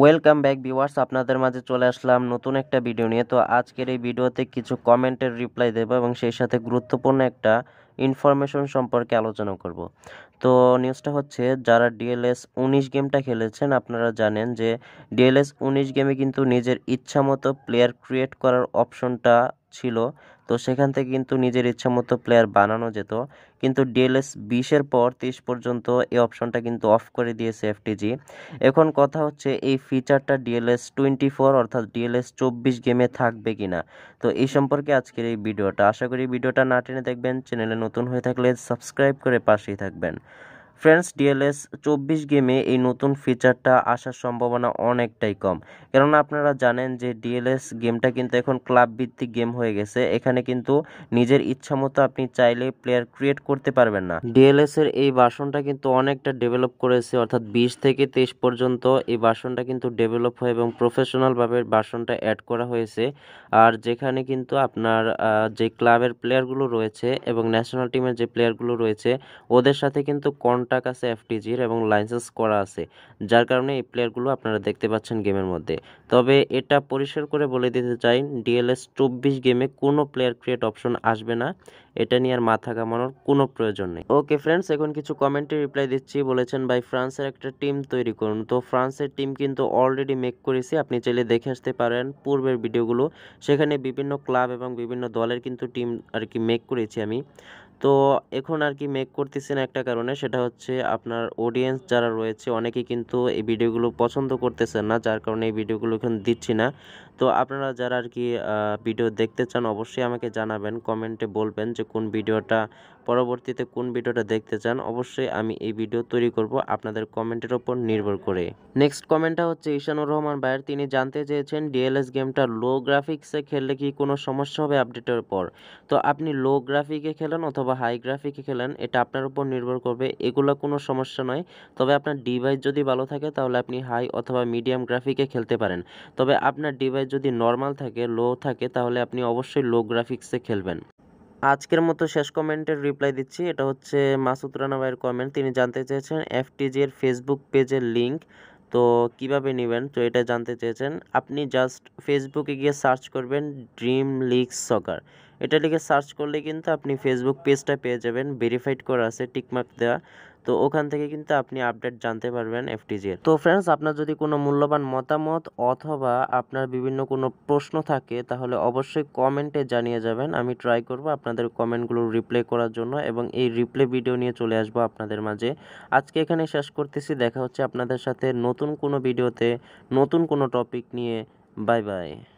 welcome back viewers আপনাদের মাঝে চলে আসলাম নতুন একটা ভিডিও নিয়ে তো আজকের এই ভিডিওতে কিছু কমেন্টের রিপ্লাই দেবো এবং সেই সাথে গুরুত্বপূর্ণ একটা ইনফরমেশন সম্পর্কে আলোচনা করব তো নিউজটা হচ্ছে যারা ডিএলএস উনিশ গেমটা খেলেছেন আপনারা জানেন যে ডিএলএস উনিশ গেমে কিন্তু নিজের ইচ্ছামতো প্লেয়ার ক্রিয়েট করার অপশনটা ছিল তো সেখান থেকে কিন্তু নিজের ইচ্ছামতো প্লেয়ার বানানো যেত কিন্তু ডিএলএস বিশের পর তেইশ পর্যন্ত এই অপশনটা কিন্তু অফ করে দিয়েছে এফটিজি এখন কথা হচ্ছে এই ফিচারটা ডিএলএস টোয়েন্টি ফোর অর্থাৎ ডিএলএস চব্বিশ গেমে থাকবে কি না তো এই সম্পর্কে আজকের এই ভিডিওটা আশা করি ভিডিওটা না টেনে দেখবেন চ্যানেলে নতুন হয়ে থাকলে সাবস্ক্রাইব করে পাশেই থাকবেন ফ্রেন্ডস ডিএলএস চব্বিশ গেমে এই নতুন ফিচারটা আসার সম্ভাবনা অনেকটাই কম কেননা আপনারা জানেন যে ডিএলএস গেমটা কিন্তু এখন ক্লাব ভিত্তিক গেম হয়ে গেছে এখানে কিন্তু নিজের ইচ্ছা মতো আপনি চাইলে প্লেয়ার ক্রিয়েট করতে পারবেন না ডিএলএসের এই বাসনটা কিন্তু অনেকটা ডেভেলপ করেছে অর্থাৎ বিশ থেকে তেইশ পর্যন্ত এই বাসনটা কিন্তু ডেভেলপ হয় এবং প্রফেশনালভাবে বাসনটা অ্যাড করা হয়েছে আর যেখানে কিন্তু আপনার যে ক্লাবের প্লেয়ারগুলো রয়েছে এবং ন্যাশনাল টিমের যে প্লেয়ারগুলো রয়েছে ওদের সাথে কিন্তু কন্ট্যাক্ট কন্ট্যাক্ট আছে এফটিজির এবং লাইসেন্স করা আছে যার কারণে এই প্লেয়ারগুলো আপনারা দেখতে পাচ্ছেন গেমের মধ্যে তবে এটা পরিষ্কার করে বলে দিতে চাই ডিএলএস চব্বিশ গেমে কোনো প্লেয়ার ক্রিয়েট অপশন আসবে না এটা নিয়ে আর মাথা কামানোর কোনো প্রয়োজন নেই ওকে ফ্রেন্ডস এখন কিছু কমেন্টে রিপ্লাই দিচ্ছি বলেছেন ভাই ফ্রান্সের একটা টিম তৈরি করুন তো ফ্রান্সের টিম কিন্তু অলরেডি মেক করেছি আপনি চাইলে দেখে আসতে পারেন পূর্বের ভিডিওগুলো সেখানে বিভিন্ন ক্লাব এবং বিভিন্ন দলের কিন্তু টিম আর কি মেক করেছি আমি তো এখন আর কি মেক করতেছেন একটা কারণে সেটা হচ্ছে আপনার অডিয়েন্স যারা রয়েছে অনেকেই কিন্তু এই ভিডিওগুলো পছন্দ করতেছেন না যার কারণে এই ভিডিওগুলো এখন দিচ্ছি না তো আপনারা যারা আর কি ভিডিও দেখতে চান অবশ্যই আমাকে জানাবেন কমেন্টে বলবেন যে কোন ভিডিওটা পরবর্তীতে কোন ভিডিওটা দেখতে চান অবশ্যই আমি এই ভিডিও তৈরি করব আপনাদের কমেন্টের ওপর নির্ভর করে নেক্সট কমেন্টটা হচ্ছে ঈশানুর রহমান ভাইয়ের তিনি জানতে চেয়েছেন ডিএলএস গেমটা লো গ্রাফিক্সে খেললে কি কোনো সমস্যা হবে আপডেটের পর তো আপনি লো গ্রাফিকে খেলেন অথবা হাই গ্রাফিকে খেলেন এটা আপনার উপর নির্ভর করবে এগুলো কোনো সমস্যা নয় তবে আপনার ডিভাইস যদি ভালো থাকে তাহলে আপনি হাই অথবা মিডিয়াম গ্রাফিকে খেলতে পারেন তবে আপনার ডিভাইস যদি নর্মাল থাকে লো থাকে তাহলে আপনি অবশ্যই লো গ্রাফিক্সে খেলবেন আজকের মতো শেষ কমেন্টের রিপ্লাই দিচ্ছি এটা হচ্ছে মাসুদ রানা ভাইয়ের কমেন্ট তিনি জানতে চেয়েছেন এফটিজির ফেসবুক পেজের লিঙ্ক তো কিভাবে নেবেন তো এটা জানতে চেয়েছেন আপনি জাস্ট ফেসবুকে গিয়ে সার্চ করবেন ড্রিম লিগ সকার এটা লিখে সার্চ করলে কিন্তু আপনি ফেসবুক পেজটা পেয়ে যাবেন ভেরিফাইড করা আছে টিকমার্ক দেওয়া তো ওখান থেকে কিন্তু আপনি আপডেট জানতে পারবেন এফটিজির তো ফ্রেন্ডস আপনার যদি কোনো মূল্যবান মতামত অথবা আপনার বিভিন্ন কোনো প্রশ্ন থাকে তাহলে অবশ্যই কমেন্টে জানিয়ে যাবেন আমি ট্রাই করব আপনাদের কমেন্টগুলো রিপ্লে করার জন্য এবং এই রিপ্লে ভিডিও নিয়ে চলে আসব আপনাদের মাঝে আজকে এখানে শেষ করতেছি দেখা হচ্ছে আপনাদের সাথে নতুন কোনো ভিডিওতে নতুন কোনো টপিক নিয়ে বাই বাই